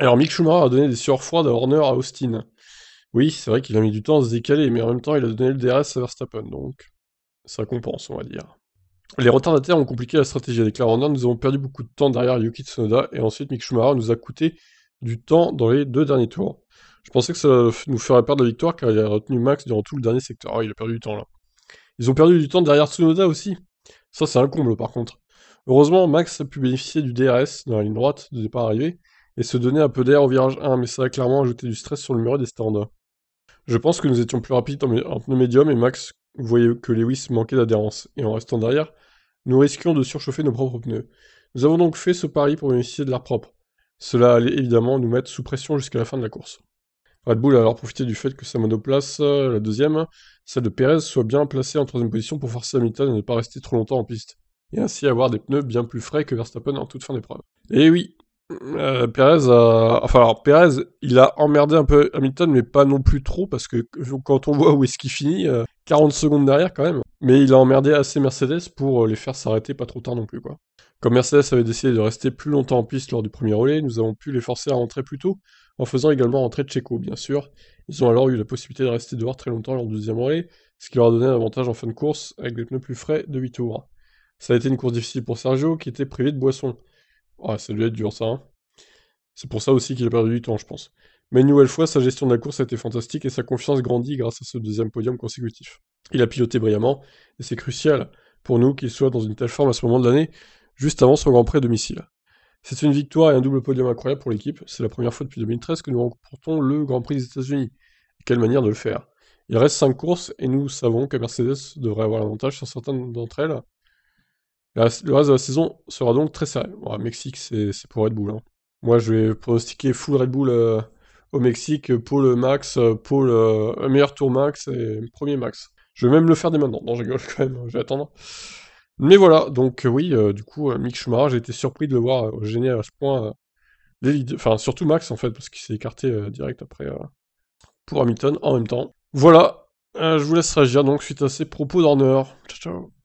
Alors Mick Schumacher a donné des sueurs froides à Horner à Austin. Oui, c'est vrai qu'il a mis du temps à se décaler, mais en même temps il a donné le DRS à Verstappen, donc ça compense, on va dire. Les retardataires ont compliqué la stratégie, la Horner. Nous avons perdu beaucoup de temps derrière Yuki Tsunoda, et ensuite Mick Schumacher nous a coûté du temps dans les deux derniers tours. Je pensais que ça nous ferait perdre la victoire car il a retenu Max durant tout le dernier secteur. Ah, il a perdu du temps là. Ils ont perdu du temps derrière Tsunoda aussi. Ça, c'est un comble par contre. Heureusement, Max a pu bénéficier du DRS dans la ligne droite de départ arrivé et se donner un peu d'air au virage 1, mais ça a clairement ajouté du stress sur le mur des stands. Je pense que nous étions plus rapides en pneu médium et Max voyait que Lewis manquait d'adhérence, et en restant derrière, nous risquions de surchauffer nos propres pneus. Nous avons donc fait ce pari pour bénéficier de l'air propre. Cela allait évidemment nous mettre sous pression jusqu'à la fin de la course. Red Bull a alors profité du fait que sa monoplace, euh, la deuxième, celle de Perez, soit bien placée en troisième position pour forcer Hamilton à ne pas rester trop longtemps en piste, et ainsi avoir des pneus bien plus frais que Verstappen en toute fin d'épreuve. Et eh oui, euh, Perez, a... enfin il a emmerdé un peu Hamilton, mais pas non plus trop parce que quand on voit où est-ce qu'il finit, 40 euh, secondes derrière quand même. Mais il a emmerdé assez Mercedes pour euh, les faire s'arrêter pas trop tard non plus quoi. Comme Mercedes avait décidé de rester plus longtemps en piste lors du premier relais, nous avons pu les forcer à rentrer plus tôt, en faisant également rentrer Checo bien sûr. Ils ont alors eu la possibilité de rester dehors très longtemps lors du deuxième relais, ce qui leur a donné un avantage en fin de course avec des pneus plus frais de 8 tours. Ça a été une course difficile pour Sergio qui était privé de boissons. Ah, ça devait être dur ça. Hein. C'est pour ça aussi qu'il a perdu du temps, je pense. Mais une nouvelle fois, sa gestion de la course a été fantastique et sa confiance grandit grâce à ce deuxième podium consécutif. Il a piloté brillamment et c'est crucial pour nous qu'il soit dans une telle forme à ce moment de l'année, juste avant son Grand Prix domicile. C'est une victoire et un double podium incroyable pour l'équipe. C'est la première fois depuis 2013 que nous remportons le Grand Prix des États-Unis. Quelle manière de le faire. Il reste 5 courses et nous savons que Mercedes devrait avoir l'avantage sur certaines d'entre elles le reste de la saison sera donc très serré. Mexique, c'est pour Red Bull. Hein. Moi, je vais pronostiquer full Red Bull euh, au Mexique, pour le max, euh, pôle euh, le meilleur tour max et premier max. Je vais même le faire dès maintenant. Non, je rigole quand même, hein, je vais attendre. Mais voilà, donc oui, du coup, Mick Schumacher, j'ai été surpris de le voir gêner à ce point. Enfin, surtout Max, en fait, parce qu'il s'est écarté direct après pour Hamilton en même temps. Voilà, je vous laisse réagir donc suite à ces propos d'honneur. Ciao, ciao.